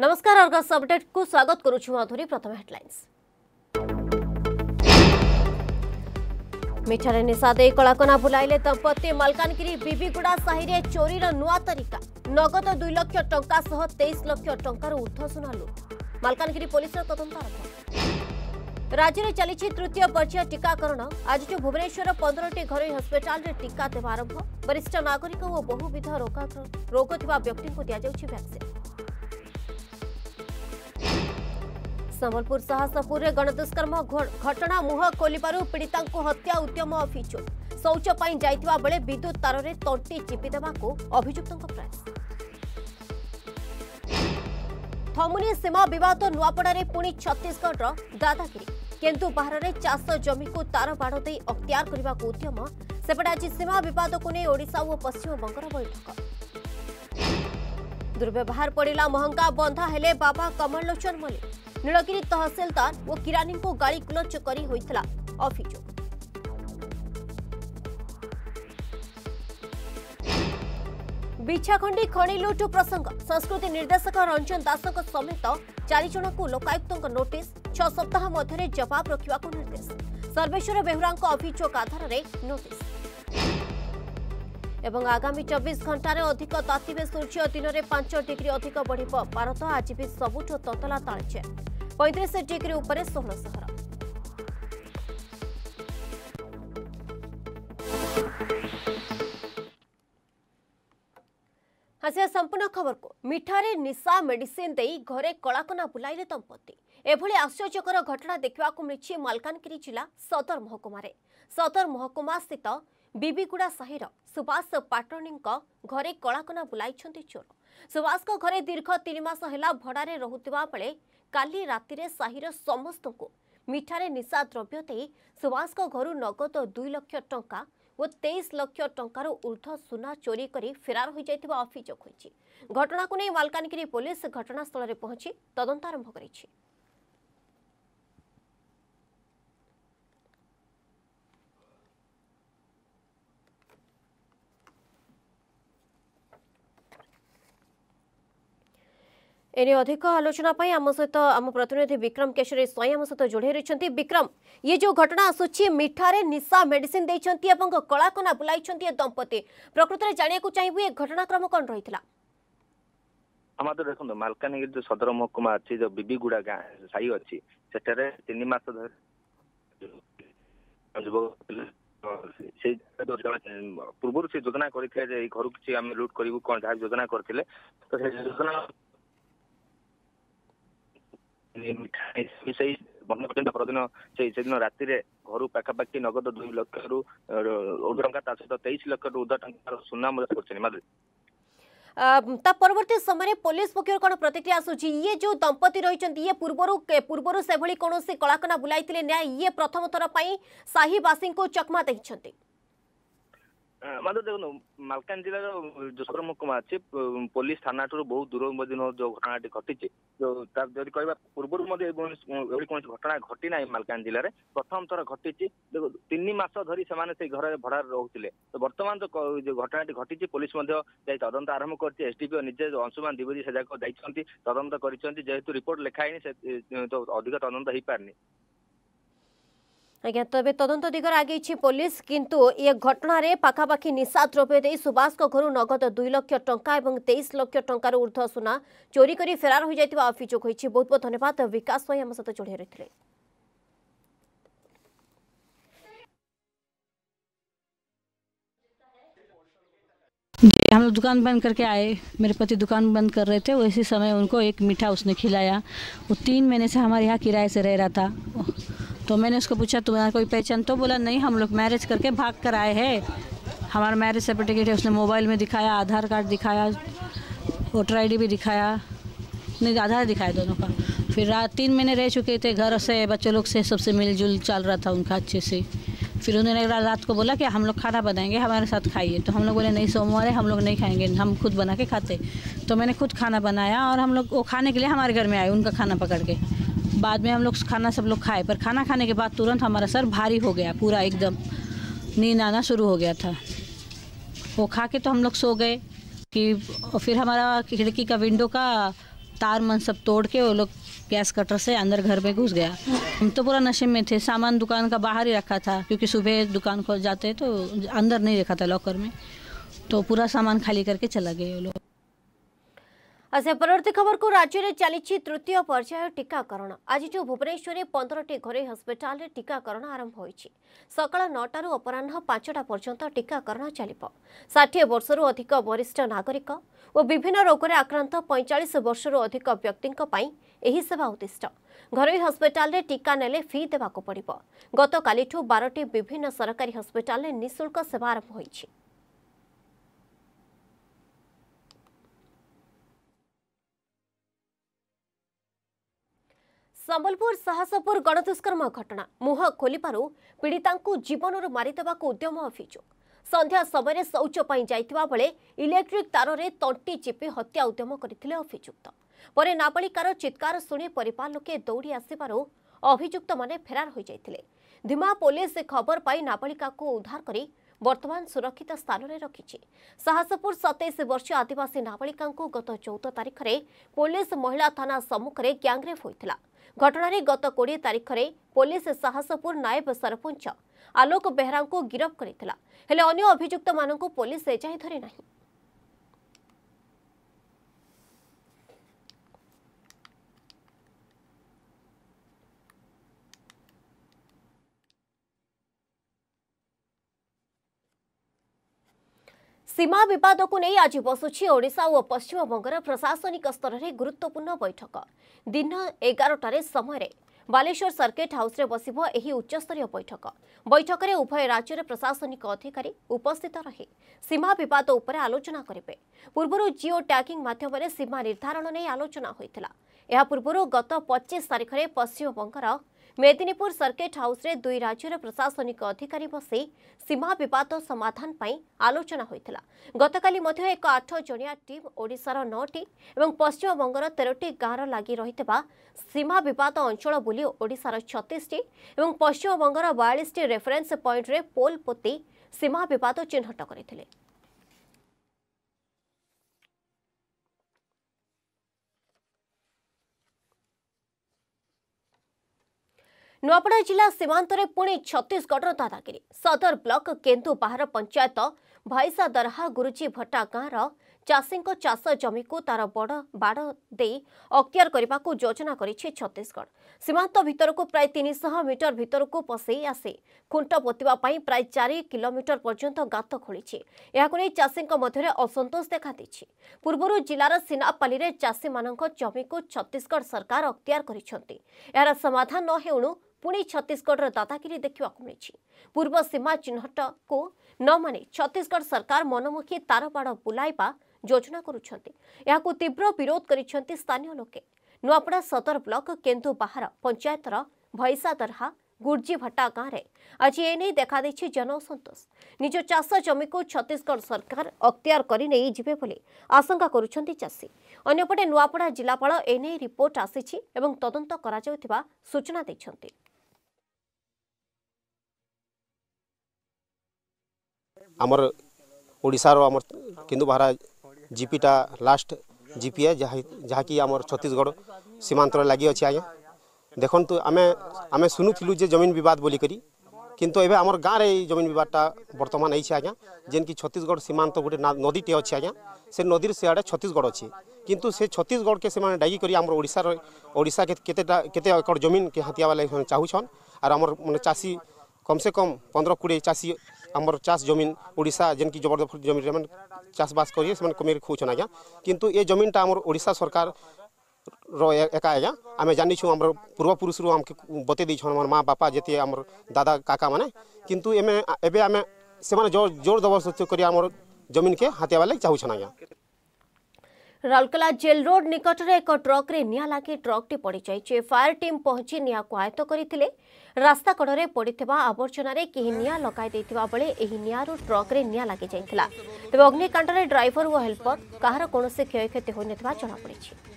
नमस्कार Argus update को स्वागत करुछु प्रथम हेडलाइंस मिठारे निशा दे कलाकना बुलाइले दंपति मलकानगिरी बीबीगुड़ा साहिरे चोरीर नुआ तरीका नगद दुई लक्ष टंका तेईस लक्ष ट ऊर्ध्व सुना लुट मलकानगिरी पुलिसर तदंत आरंभ राज्य चली तृतीय पर्याय टीकाकरण आज भुवनेश्वर पंद्रह घर हस्पिटाल टीका देवा आरंभ वरिष्ठ नागरिक और बहुविध रोग रोग व्यक्ति को दि भैक्सीन संबलपुर साहसपुर में गणदुष्कर्म घटना मुह खोलू पीड़िता को हत्या उद्यम अभोग शौच पर विद्युत तार में तंटी चिपिदे अभुक्त प्रयास थमुनी सीमा बद नुआपड़े पुणी छत्तीशगढ़ दादागिरी केन्दु बाहर में चाष जमी को तार बाड़ अक्तिर करने को उद्यम सेपटे आज सीमा बद को नहीं ओडा और पश्चिमबंग बैठक दुर्व्यवहार पड़ा महंगा बंधा हेले बाबा कमलोचन मल्लिक ନୀଳଗିରି ତହସିଲଦାର ଓ କିରାନୀଙ୍କୁ ଗାଳି ଗୁଲଚ କରି ହୋଇଥିଲା ଅଭିଯୋଗ ବିଛାଖଣ୍ଡି ଖଣି ଲୁଟ୍ ପ୍ରସଙ୍ଗ ସଂସ୍କୃତି ନିର୍ଦ୍ଦେଶକ ରଞ୍ଜନ ଦାସଙ୍କ ସମେତ ଚାରିଜଣଙ୍କୁ ଲୋକାୟୁକ୍ତଙ୍କ ନୋଟିସ୍ ଛଅ ସପ୍ତାହ ମଧ୍ୟରେ ଜବାବ ରଖିବାକୁ ନିର୍ଦ୍ଦେଶ ସର୍ବେଶ୍ୱର ବେହୁରାଙ୍କ ଅଭିଯୋଗ ଆଧାରରେ ନୋଟିସ୍ ଏବଂ ଆଗାମୀ ଚବିଶ ଘଣ୍ଟାରେ ଅଧିକ ତାତିବେ ସୂର୍ଯ୍ୟ ଦିନରେ ପାଞ୍ଚ ଡିଗ୍ରୀ ଅଧିକ ବଢ଼ିବ ଭାରତ ଆଜି ବି ସବୁଠୁ ତତଲା ତାଳଚେ ପଇଁତିରିଶ ଡିଗ୍ରୀ ଉପରେ ଷୋହଳ ସହର ଆସିବା ସମ୍ପୂର୍ଣ୍ଣ ଖବରକୁ ମିଠାରେ ନିଶା ମେଡିସିନ ଦେଇ ଘରେ କଳାକନା ବୁଲାଇଲେ ଦମ୍ପତି ଏଭଳି ଆଶ୍ଚର୍ଯ୍ୟକର ଘଟଣା ଦେଖିବାକୁ ମିଳିଛି ମାଲକାନଗିରି ଜିଲ୍ଲା ସଦର ମହକୁମାରେ ସଦର ମହକୁମା ସ୍ଥିତ ବିବିଗୁଡ଼ା ସାହିର ସୁବାସ ପାଟଣୀଙ୍କ ଘରେ କଳାକନା ବୁଲାଇଛନ୍ତି ଚୋର ସୁବାସଙ୍କ ଘରେ ଦୀର୍ଘ ତିନି ମାସ ହେଲା ଭଡ଼ାରେ ରହୁଥିବା ବେଳେ କାଲି ରାତିରେ ସାହିର ସମସ୍ତଙ୍କୁ ମିଠାରେ ନିଶା ଦ୍ରବ୍ୟ ଦେଇ ସୁବାସଙ୍କ ଘରୁ ନଗଦ ଦୁଇ ଲକ୍ଷ ଟଙ୍କା ଓ ତେଇଶ ଲକ୍ଷ ଟଙ୍କାରୁ ଉର୍ଦ୍ଧ୍ୱ ସୁନା ଚୋରି କରି ଫେରାର ହୋଇଯାଇଥିବା ଅଭିଯୋଗ ହୋଇଛି ଘଟଣାକୁ ନେଇ ମାଲକାନଗିରି ପୋଲିସ ଘଟଣାସ୍ଥଳରେ ପହଞ୍ଚି ତଦନ୍ତ ଆରମ୍ଭ କରିଛି এনে অধিক আলোচনা পাই আম সহ আম প্রতিনিধি বিক্রম কেশরী স্বয়ং আম সহ যোড়াই রয়েছেন বিক্রম ইয়ে যে ঘটনা আসুচি মিঠারে নিশা মেডিসিন দিয়েছেন এবং কলাকনা বুলাইছেন এ দম্পতি প্রকৃতরে জাঁয়া চাইবু এ ঘটনাক্রম কণ রয়েছে আমাদের দেখুন মালকানগিরি যে সদর মহকুমা আছে যে বিবিগুড়া গাঁ সাই আছে সেটারে তিন মাস ধরে যুবক সেই পূর্বরু সে যোজনা করেছিল যে এই ঘর কিছু আমি লুট করিবু কোন যা যোজনা করেছিল তো সেই যোজনা ସେଇ ପର୍ଯ୍ୟନ୍ତ ପରଦିନ ସେଇ ସେଦିନ ରାତିରେ ଘରୁ ପାଖାପାଖି ନଗଦ ଦୁଇ ଲକ୍ଷରୁ ଟଙ୍କା ତା ସହିତ ତେଇଶ ଲକ୍ଷରୁ ଉର୍ଦ୍ଧ ଟଙ୍କାର ସୁନା କରୁଛନ୍ତି କରିଛନ୍ତି ତା ପରବର୍ତ୍ତୀ ସମୟରେ ପୋଲିସ ପକ୍ଷରୁ କ'ଣ ପ୍ରତିକ୍ରିୟା ଆସୁଛି ଇଏ ଯେଉଁ ଦମ୍ପତି ରହିଛନ୍ତି ଇଏ ପୂର୍ବରୁ ପୂର୍ବରୁ ସେଭଳି କୌଣସି କଳାକନା ବୁଲାଇଥିଲେ ନା ଇଏ ପ୍ରଥମ ଥର ପାଇଁ ସାହିବାସୀଙ୍କୁ ଚକମା ଦେଇଛନ୍ତି ମାତ୍ର ଦେଖନ୍ତୁ ମାଲକାନ ଜିଲ୍ଲାର ଯଶୋର ମହକୁମା ଅଛି ପୋଲିସ ଥାନା ଠାରୁ ବହୁତ ଦୂର ମଧ୍ୟ ଯୋଉ ଘଟଣାଟି ଘଟିଛି ଯୋଉ ତାର ଯଦି କହିବା ପୂର୍ବରୁ ମଧ୍ୟ ଏଭଳି କୌଣସି ଘଟଣା ଘଟି ନାହିଁ ମାଲକାନଗିରି ଜିଲ୍ଲାରେ ପ୍ରଥମ ଥର ଘଟିଛି ତିନି ମାସ ଧରି ସେମାନେ ସେଇ ଘରେ ଭଡ଼ାରେ ରହୁଥିଲେ ତ ବର୍ତ୍ତମାନ ଯୋଉ ଘଟଣାଟି ଘଟିଛି ପୋଲିସ ମଧ୍ୟ ଯାଇ ତଦନ୍ତ ଆରମ୍ଭ କରିଛି ଏସଡିପିଓ ନିଜେ ଅଂଶୁମାନ ଦ୍ୱିବେଦୀ ସେଯାକ ଯାଇଛନ୍ତି ତଦନ୍ତ କରିଛନ୍ତି ଯେହେତୁ ରିପୋର୍ଟ ଲେଖା ହେଇନି ସେ ଅଧିକ ତଦନ୍ତ ହେଇପାରିନି तेज तदंत दिगर आगे पुलिस किंतु ये घटना रे निशा द्रव्य दे सुभाष घर नगद दुई लक्ष टा और तेईस लक्ष ट ऊर्ध सुना चोरी कर फेरार हो जाता अभियोग बहुत बहुत धन्यवाद विकास स्वाई आम सहित जोड़े रही है जी हम दुकान बंद करके आए मेरे पति दुकान बंद कर रहे थे वैसे समय उनको एक मीठा उसने खिलाया वो तीन महीने से हमारे यहाँ किराए से रह रहा था तो मैंने उसको पूछा तुम्हारा कोई पहचान तो बोला नहीं हम लोग मैरिज करके भाग कर आए हैं हमारा मैरिज सर्टिफिकेट है उसने मोबाइल में दिखाया आधार कार्ड दिखाया वोटर आई भी दिखाया नहीं आधार दिखाया दोनों का फिर रात तीन महीने रह चुके थे घर से बच्चों लोग से सबसे मिलजुल चल रहा था उनका अच्छे से फिर उन्होंने रात को बोला कि हम लोग खाना बनाएंगे हमारे साथ खाइए तो हम लोग बोले नहीं सोमवार है हम लोग नहीं खाएंगे हम खुद बना के खाते तो मैंने खुद खाना बनाया और हम लोग वो खाने के लिए हमारे घर में आए उनका खाना पकड़ के बाद में हम लोग खाना सब लोग खाए पर खाना खाने के बाद तुरंत हमारा सर भारी हो गया पूरा एकदम नींद आना शुरू हो गया था वो खा के तो हम लोग सो गए कि फिर हमारा खिड़की का विंडो का तार मन सब तोड़ के वो लोग गैस कटर से अंदर घर में घुस गया हम तो पूरा नशे में थे सामान दुकान का बाहर ही रखा था क्योंकि सुबह दुकान खोल जाते तो अंदर नहीं रखा था लॉकर में तो पूरा सामान खाली करके चला गए वो लोग ପରବର୍ତ୍ତୀ ଖବରକୁ ରାଜ୍ୟରେ ଚାଲିଛି ତୃତୀୟ ପର୍ଯ୍ୟାୟ ଟିକାକରଣ ଆଜିଠୁ ଭୁବନେଶ୍ୱରରେ ପନ୍ଦରଟି ଘରୋଇ ହସ୍ପିଟାଲରେ ଟିକାକରଣ ଆରମ୍ଭ ହୋଇଛି ସକାଳ ନଅଟାରୁ ଅପରାହ୍ନ ପାଞ୍ଚଟା ପର୍ଯ୍ୟନ୍ତ ଟିକାକରଣ ଚାଲିବ ଷାଠିଏ ବର୍ଷରୁ ଅଧିକ ବରିଷ୍ଠ ନାଗରିକ ଓ ବିଭିନ୍ନ ରୋଗରେ ଆକ୍ରାନ୍ତ ପଇଁଚାଳିଶ ବର୍ଷରୁ ଅଧିକ ବ୍ୟକ୍ତିଙ୍କ ପାଇଁ ଏହି ସେବା ଉଦ୍ଦିଷ୍ଟ ଘରୋଇ ହସ୍ପିଟାଲରେ ଟିକା ନେଲେ ଫି ଦେବାକୁ ପଡ଼ିବ ଗତକାଲିଠୁ ବାରଟି ବିଭିନ୍ନ ସରକାରୀ ହସ୍ପିଟାଲରେ ନିଃଶୁଳ୍କ ସେବା ଆରମ୍ଭ ହୋଇଛି ସମ୍ବଲପୁର ସାହସପୁର ଗଣଦୁଷ୍କର୍ମ ଘଟଣା ମୁହଁ ଖୋଲିବାରୁ ପୀଡ଼ିତାଙ୍କୁ ଜୀବନରୁ ମାରିଦେବାକୁ ଉଦ୍ୟମ ଅଭିଯୋଗ ସନ୍ଧ୍ୟା ସମୟରେ ଶୌଚ ପାଇଁ ଯାଇଥିବା ବେଳେ ଇଲେକ୍ଟ୍ରିକ୍ ତାରରେ ତଣ୍ଟି ଚିପି ହତ୍ୟା ଉଦ୍ୟମ କରିଥିଲେ ଅଭିଯୁକ୍ତ ପରେ ନାବାଳିକାର ଚିତ୍କାର ଶୁଣି ପରିବାର ଲୋକେ ଦୌଡ଼ି ଆସିବାରୁ ଅଭିଯୁକ୍ତମାନେ ଫେରାର ହୋଇଯାଇଥିଲେ ଧିମା ପୋଲିସ ଖବର ପାଇ ନାବାଳିକାକୁ ଉଦ୍ଧାର କରି ବର୍ତ୍ତମାନ ସୁରକ୍ଷିତ ସ୍ଥାନରେ ରଖିଛି ସାହସପୁର ସତେଇଶ ବର୍ଷ ଆଦିବାସୀ ନାବାଳିକାଙ୍କୁ ଗତ ଚଉଦ ତାରିଖରେ ପୋଲିସ ମହିଳା ଥାନା ସମ୍ମୁଖରେ ଗ୍ୟାଙ୍ଗରେପ୍ ହୋଇଥିଲା घटन गत कोड़े तारीख में पुलिस साहसपुर नायब सरपंच आलोक बेहरा गिरफ्त कर पुलिस एजाई धरी नहीं ସୀମା ବିବାଦକୁ ନେଇ ଆଜି ବସୁଛି ଓଡ଼ିଶା ଓ ପଶ୍ଚିମବଙ୍ଗର ପ୍ରଶାସନିକ ସ୍ତରରେ ଗୁରୁତ୍ୱପୂର୍ଣ୍ଣ ବୈଠକ ଦିନ ଏଗାରଟାରେ ସମୟରେ ବାଲେଶ୍ୱର ସର୍କିଟ୍ ହାଉସ୍ରେ ବସିବ ଏହି ଉଚ୍ଚସ୍ତରୀୟ ବୈଠକ ବୈଠକରେ ଉଭୟ ରାଜ୍ୟର ପ୍ରଶାସନିକ ଅଧିକାରୀ ଉପସ୍ଥିତ ରହି ସୀମା ବିବାଦ ଉପରେ ଆଲୋଚନା କରିବେ ପୂର୍ବରୁ ଜିଓ ଟ୍ୟାଗିଂ ମାଧ୍ୟମରେ ସୀମା ନିର୍ଦ୍ଧାରଣ ନେଇ ଆଲୋଚନା ହୋଇଥିଲା ଏହା ପୂର୍ବରୁ ଗତ ପଚିଶ ତାରିଖରେ ପଶ୍ଚିମବଙ୍ଗର ମେଦିନୀପୁର ସର୍କିଟ୍ ହାଉସ୍ରେ ଦୁଇ ରାଜ୍ୟର ପ୍ରଶାସନିକ ଅଧିକାରୀ ବସି ସୀମା ବିବାଦ ସମାଧାନ ପାଇଁ ଆଲୋଚନା ହୋଇଥିଲା ଗତକାଲି ମଧ୍ୟ ଏକ ଆଠ ଜଣିଆ ଟିମ୍ ଓଡ଼ିଶାର ନଅଟି ଏବଂ ପଶ୍ଚିମବଙ୍ଗର ତେରଟି ଗାଁର ଲାଗି ରହିଥିବା ସୀମା ବିବାଦ ଅଞ୍ଚଳ ବୁଲି ଓଡ଼ିଶାର ଛତିଶଟି ଏବଂ ପଶ୍ଚିମବଙ୍ଗର ବୟାଳିଶଟି ରେଫରେନ୍ସ ପଏଣ୍ଟରେ ପୋଲ୍ ପୋତି ସୀମା ବିବାଦ ଚିହ୍ନଟ କରିଥିଲେ ନୂଆପଡ଼ା ଜିଲ୍ଲା ସୀମାନ୍ତରେ ପୁଣି ଛତିଶଗଡ଼ର ଦାଦାଗିରି ସଦର ବ୍ଲକ କେନ୍ଦୁ ବାହାର ପଞ୍ଚାୟତ ଭାଇସା ଦରହା ଗୁରୁଜୀ ଭଟ୍ଟା ଗାଁର ଚାଷୀଙ୍କ ଚାଷ ଜମିକୁ ତାର ବଡ଼ ବାଡ଼ ଦେଇ ଅକ୍ତିଆର କରିବାକୁ ଯୋଜନା କରିଛି ଛତିଶଗଡ଼ ସୀମାନ୍ତ ଭିତରକୁ ପ୍ରାୟ ତିନିଶହ ମିଟର ଭିତରକୁ ପଶାଇ ଆସି ଖୁଣ୍ଟ ପୋତିବା ପାଇଁ ପ୍ରାୟ ଚାରି କିଲୋମିଟର ପର୍ଯ୍ୟନ୍ତ ଗାତ ଖୋଳିଛି ଏହାକୁ ନେଇ ଚାଷୀଙ୍କ ମଧ୍ୟରେ ଅସନ୍ତୋଷ ଦେଖାଦେଇଛି ପୂର୍ବରୁ ଜିଲ୍ଲାର ସିନାପାଲିରେ ଚାଷୀମାନଙ୍କ ଜମିକୁ ଛତିଶଗଡ଼ ସରକାର ଅକ୍ତିଆର କରିଛନ୍ତି ଏହାର ସମାଧାନ ନ ହେଉଣୁ ପୁଣି ଛତିଶଗଡ଼ର ଦାଦାଗିରି ଦେଖିବାକୁ ମିଳିଛି ପୂର୍ବ ସୀମା ଚିହ୍ନଟକୁ ନ ମାନି ଛତିଶଗଡ଼ ସରକାର ମନମୁଖୀ ତାରବାଡ଼ ବୁଲାଇବା ଯୋଜନା କରୁଛନ୍ତି ଏହାକୁ ତୀବ୍ର ବିରୋଧ କରିଛନ୍ତି ସ୍ଥାନୀୟ ଲୋକେ ନୂଆପଡ଼ା ସଦର ବ୍ଲକ କେନ୍ଦୁ ବାହାର ପଞ୍ଚାୟତର ଭୈସାଦରହା ଗୁର୍ଜିଭଟ୍ଟା ଗାଁରେ ଆଜି ଏନେଇ ଦେଖାଦେଇଛି ଜନ ଅସନ୍ତୋଷ ନିଜ ଚାଷ ଜମିକୁ ଛତିଶଗଡ଼ ସରକାର ଅକ୍ତିଆର କରି ନେଇଯିବେ ବୋଲି ଆଶଙ୍କା କରୁଛନ୍ତି ଚାଷୀ ଅନ୍ୟପଟେ ନୂଆପଡ଼ା ଜିଲ୍ଲାପାଳ ଏନେଇ ରିପୋର୍ଟ ଆସିଛି ଏବଂ ତଦନ୍ତ କରାଯାଉଥିବା ସୂଚନା ଦେଇଛନ୍ତି আমার ଓଡ଼ିଶାର ଆମର କେନ୍ଦୁଭାରା ଜିପିଟା ଲାଷ୍ଟ ଜିପି ଯାହାକି ଆମର ଛତିଶଗଡ଼ ସୀମାନ୍ତରେ ଲାଗିଅଛି ଆଜ୍ଞା ଦେଖନ୍ତୁ ଆମେ ଆମେ ଶୁଣୁଥିଲୁ ଯେ ଜମିନ ବିବାଦ ବୋଲିକରି କିନ୍ତୁ ଏବେ ଆମର ଗାଁରେ ଏଇ ଜମିନ ବିବାଦଟା ବର୍ତ୍ତମାନ ହେଇଛି ଆଜ୍ଞା ଯେନ୍କି ଛତିଶଗଡ଼ ସୀମାନ୍ତ ଗୋଟେ ନଦୀଟେ ଅଛି ଆଜ୍ଞା ସେ ନଦୀର ସେଆଡ଼େ ଛତିଶଗଡ଼ ଅଛି କିନ୍ତୁ ସେ ଛତିଶଗଡ଼କେ ସେମାନେ ଡାକି କରି ଆମର ଓଡ଼ିଶାର ଓଡ଼ିଶାକେ କେତେଟା କେତେ ଏକର ଜମିନକେ ହାତିଆବା ଲାଗି ସେମାନେ ଚାହୁଁଛନ୍ ଆର୍ ଆମର ମାନେ ଚାଷୀ କମ୍ ସେ କମ୍ ପନ୍ଦର କୋଡ଼ିଏ ଚାଷୀ ଆମର ଚାଷ ଜମିନ ଓଡ଼ିଶା ଯେନ୍କି ଜବରଦଖଲ ଜମିରେ ସେମାନେ ଚାଷବାସ କରି ସେମାନେ କମେଇକି ଖାଉଛନ୍ ଆଜ୍ଞା କିନ୍ତୁ ଏ ଜମିନଟା ଆମର ଓଡ଼ିଶା ସରକାର ର ଏକା ଆଜ୍ଞା ଆମେ ଜାଣିଛୁ ଆମର ପୂର୍ବପୁରୁଷରୁ ଆମକୁ ବତେଇ ଦେଇଛନ୍ ଆମର ମା ବାପା ଯେତେ ଆମର ଦାଦା କାକାମାନେ କିନ୍ତୁ ଏବେ ଏବେ ଆମେ ସେମାନେ ଜୋର ଜୋର ଜବରଦସ୍ତି କରି ଆମର ଜମିନକେ ହାତେଇବା ଲାଗି ଚାହୁଁଛନ୍ ଆଜ୍ଞା ରାଉରକେଲା ଜେଲ୍ ରୋଡ୍ ନିକଟରେ ଏକ ଟ୍ରକ୍ରେ ନିଆଁ ଲାଗି ଟ୍ରକ୍ଟି ପଡ଼ିଯାଇଛି ଫାୟାର ଟିମ୍ ପହଞ୍ଚି ନିଆଁକୁ ଆୟତ୍ତ କରିଥିଲେ ରାସ୍ତା କଡ଼ରେ ପଡ଼ିଥିବା ଆବର୍ଜନାରେ କେହି ନିଆଁ ଲଗାଇ ଦେଇଥିବା ବେଳେ ଏହି ନିଆଁରୁ ଟ୍ରକ୍ରେ ନିଆଁ ଲାଗିଯାଇଥିଲା ତେବେ ଅଗ୍ନିକାଣ୍ଡରେ ଡ୍ରାଇଭର ଓ ହେଲ୍ପର କାହାର କୌଣସି କ୍ଷୟକ୍ଷତି ହୋଇନଥିବା ଜଣାପଡ଼ିଛି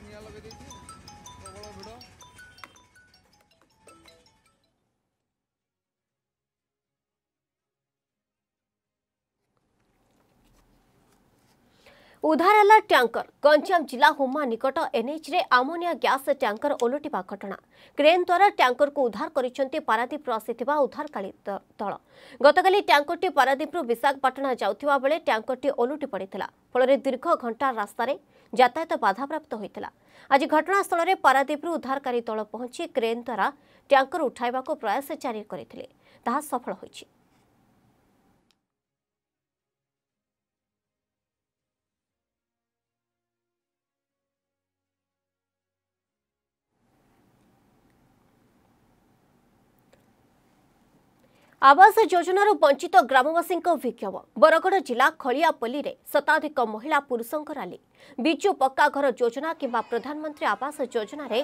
ଉଦ୍ଧାର ହେଲା ଟ୍ୟାଙ୍କର ଗଞ୍ଜାମ ଜିଲ୍ଲା ହୁମା ନିକଟ ଏନ୍ଏଚ୍ରେ ଆମୋନିଆ ଗ୍ୟାସ୍ ଟ୍ୟାଙ୍କର ଓଲଟିବା ଘଟଣା କ୍ରେନ୍ ଦ୍ୱାରା ଟ୍ୟାଙ୍କରକୁ ଉଦ୍ଧାର କରିଛନ୍ତି ପାରାଦୀପରୁ ଆସିଥିବା ଉଦ୍ଧାରକାଳୀ ଦଳ ଗତକାଲି ଟ୍ୟାଙ୍କରଟି ପାରାଦୀପରୁ ବିଶାଖପାଟଣା ଯାଉଥିବା ବେଳେ ଟ୍ୟାଙ୍କରଟି ଓଲଟି ପଡ଼ିଥିଲା ଫଳରେ ଦୀର୍ଘ ଘଣ୍ଟା ରାସ୍ତାରେ ଯାତାୟତ ବାଧାପ୍ରାପ୍ତ ହୋଇଥିଲା ଆଜି ଘଟଣାସ୍ଥଳରେ ପାରାଦୀପରୁ ଉଦ୍ଧାରକାରୀ ଦଳ ପହଞ୍ଚି କ୍ରେନ୍ ଦ୍ୱାରା ଟ୍ୟାଙ୍କର ଉଠାଇବାକୁ ପ୍ରୟାସ ଜାରି କରିଥିଲେ ତାହା ସଫଳ ହୋଇଛି ଆବାସ ଯୋଜନାରୁ ବଞ୍ଚିତ ଗ୍ରାମବାସୀଙ୍କ ବିକ୍ଷୋଭ ବରଗଡ଼ ଜିଲ୍ଲା ଖଳିଆପଲ୍ଲୀରେ ଶତାଧିକ ମହିଳା ପୁରୁଷଙ୍କ ରାଲି ବିଜୁ ପକ୍କା ଘର ଯୋଜନା କିମ୍ବା ପ୍ରଧାନମନ୍ତ୍ରୀ ଆବାସ ଯୋଜନାରେ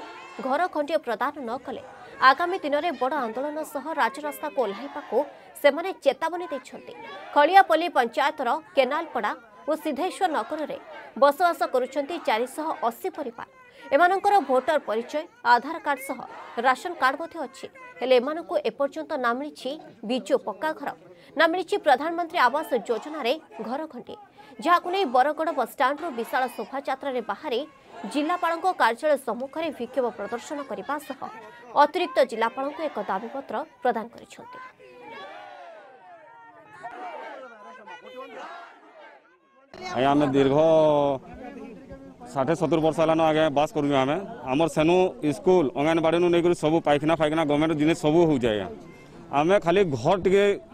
ଘର ଖଣ୍ଡିଏ ପ୍ରଦାନ ନ କଲେ ଆଗାମୀ ଦିନରେ ବଡ଼ ଆନ୍ଦୋଳନ ସହ ରାଜରାସ୍ତାକୁ ଓହ୍ଲାଇବାକୁ ସେମାନେ ଚେତାବନୀ ଦେଇଛନ୍ତି ଖଳିଆପଲ୍ଲୀ ପଞ୍ଚାୟତର କେନାଲପଡ଼ା ଓ ସିଦ୍ଧେଶ୍ୱର ନଗରରେ ବସବାସ କରୁଛନ୍ତି ଚାରିଶହ ଅଶୀ ପରିବାର এমানଙ୍କର ଭୋଟର ପରିଚୟ ଆଧାର କାର୍ଡ ସହ ରାସନ କାର୍ଡ ମଧ୍ୟ ଅଛି ହେଲେ ଏମାନଙ୍କୁ ଏପର୍ଯ୍ୟନ୍ତ ନା ମିଳିଛି ବିଜୁ ପକ୍କା ଘର ନା ମିଳିଛି ପ୍ରଧାନମନ୍ତ୍ରୀ ଆବାସ ଯୋଜନାରେ ଘର ଖଣ୍ଡିଏ ଯାହାକୁ ନେଇ ବରଗଡ଼ ବସ୍ଷ୍ଟାଣ୍ଡରୁ ବିଶାଳ ଶୋଭାଯାତ୍ରାରେ ବାହାରି ଜିଲ୍ଲାପାଳଙ୍କ କାର୍ଯ୍ୟାଳୟ ସମ୍ମୁଖରେ ବିକ୍ଷୋଭ ପ୍ରଦର୍ଶନ କରିବା ସହ ଅତିରିକ୍ତ ଜିଲ୍ଲାପାଳଙ୍କୁ ଏକ ଦାବିପତ୍ର ପ୍ରଦାନ କରିଛନ୍ତି ଆମେ ଦୀର୍ଘ षाठे सतुर वर्ष है आगे बास करूँ आम आम सेनु स्कूल अंगनवाड़ी नहीं सब पायखाना फायखाना गवर्नमेंट जिन सब हो जाए आज्ञा आम खाली घर टे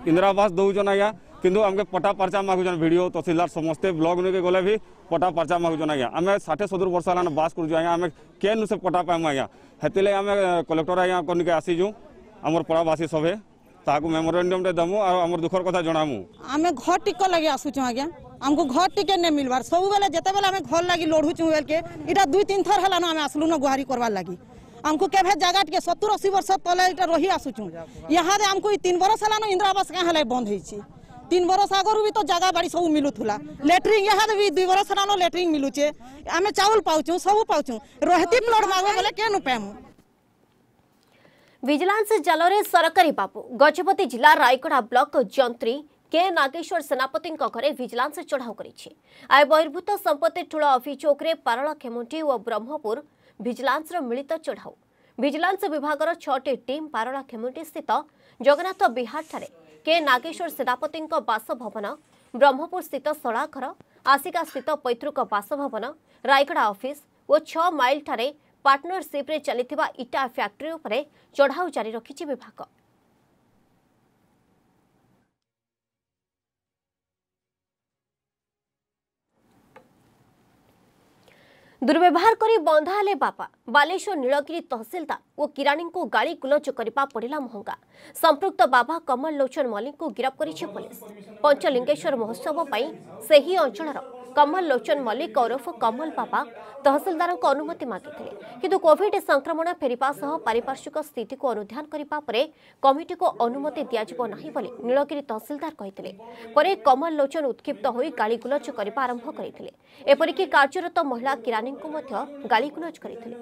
इंदिरावास दौन आज किंतु आमके पटा पार्चा मागुन भिड तहसीलदार समस्ते ब्लक नहीं गले भी पटा पार्चा मागुन आज आम षाठे सतुर वर्ष है बास करूँ आज्ञा आम के पटा पाऊँ आज्ञा से आम कलेक्टर आज्ञा कनिके आसीचूँ आमर पड़ावासी सभी ତାହାକୁ ମେମୋରାଣ୍ଡମଟେ ଦେମୁ ଆଉ ଆମର ଦୁଃଖର କଥା ଜଣାମୁ ଆମେ ଘର ଟିକ ଲାଗି ଆସୁଛୁ ଆଜ୍ଞା ଆମକୁ ଘର ଟିକେ ନେ ମିଲବାର୍ ସବୁବେଳେ ଯେତେବେଳେ ଆମେ ଘର ଲାଗି ଲଢ଼ୁଛୁ ବେଲକେ ଏଇଟା ଦୁଇ ତିନି ଥର ହେଲାନ ଆମେ ଆସିଲୁନ ଗୁହାରି କରବାର୍ ଲାଗି ଆମକୁ କେବେ ଜାଗା ଟିକେ ସତୁର ଅଶୀ ବର୍ଷ ତଳେ ଏଇଟା ରହି ଆସୁଛୁ ଇହାଦେ ଆମକୁ ତିନି ବର୍ଷ ହେଲାନ ଇନ୍ଦିରା ଆବାସ ଗାଁ ହେଲେ ବନ୍ଦ ହେଇଛି তিন বরষ আগরু তো জায়গা বাড়ি সব মিলুলা লেট্রিন ইহাদে বি দুই বরষ হেলানো লেট্রিন মিলুছে আমি চাউল পাউছু সব পাউছু রহতিম লড় মাগো বলে কেন পাইমু ଭିଜିଲାନ୍ସ ଜାଲରେ ସରକାରୀ ବାବୁ ଗଜପତି ଜିଲ୍ଲା ରାୟଗଡ଼ା ବ୍ଲକ ଯନ୍ତ୍ରୀ কে নাগেশ্বর সেনাপতি ঘরে ভিজিলান্স চড়াও করেছে আয় বহির্ভূত সম্পত্তি ঠুল অভিযোগে পারলা খেমুটি ও ব্রহ্মপুর ভিজিলান্সর মিলিত চড়াও ভিজিলান্স বিভাগর ছটি টিম পারলা খেমুটি স্থিত জগন্নাথ বিহারঠার কে নাগেশ্বর সেনাপতি বাসভবন ব্রহ্মপুর স্থিত শଳାঘর ଆସିକା ସ୍ଥିତ ପୈତୃକ ବାସଭବନ ରାୟଗଡ଼ା ଅଫିସ୍ ଓ ଛଅ ମାଇଲଠାରେ ପାର୍ଟନରସିପ୍ରେ ଚାଲିଥିବା ଇଟା ଫ୍ୟାକ୍ଟ୍ରି ଉପରେ ଚଢ଼ାଉ ଜାରି ରଖିଛି ବିଭାଗ ଦୁର୍ବ୍ୟବହାର କରି ବନ୍ଧା ହେଲେ ବାପା ବାଲେଶ୍ୱର ନୀଳଗିରି ତହସିଲଦାର ଓ କିରାଣୀଙ୍କୁ ଗାଳି ଗୁଲଜ କରିବା ପଡ଼ିଲା ମହଙ୍ଗା ସମ୍ପୃକ୍ତ ବାବା କମଲ ଲୋଚନ ମଲ୍ଲିକଙ୍କୁ ଗିରଫ କରିଛି ପୁଲିସ୍ ପଞ୍ଚଲିଙ୍ଗେଶ୍ୱର ମହୋତ୍ସବ ପାଇଁ ସେହି ଅଞ୍ଚଳର କମଲ ଲୋଚନ ମଲ୍ଲିକ ଓରଫ କମଲ ବାବା ତହସିଲଦାରଙ୍କ ଅନୁମତି ମାଗିଥିଲେ କିନ୍ତୁ କୋଭିଡ ସଂକ୍ରମଣ ଫେରିବା ସହ ପାରିପାର୍ଶ୍ୱିକ ସ୍ଥିତିକୁ ଅନୁଧ୍ୟାନ କରିବା ପରେ କମିଟିକୁ ଅନୁମତି ଦିଆଯିବ ନାହିଁ ବୋଲି ନୀଳଗିରି ତହସିଲଦାର କହିଥିଲେ ପରେ କମଲ ଲୋଚନ ଉତ୍କ୍ଷିପ୍ତ ହୋଇ ଗାଳିଗୁଲଜ କରିବା ଆରମ୍ଭ କରିଥିଲେ ଏପରିକି କାର୍ଯ୍ୟରତ ମହିଳା କିରାନୀଙ୍କୁ ମଧ୍ୟ ଗାଳିଗୁଲଜ କରିଥିଲେ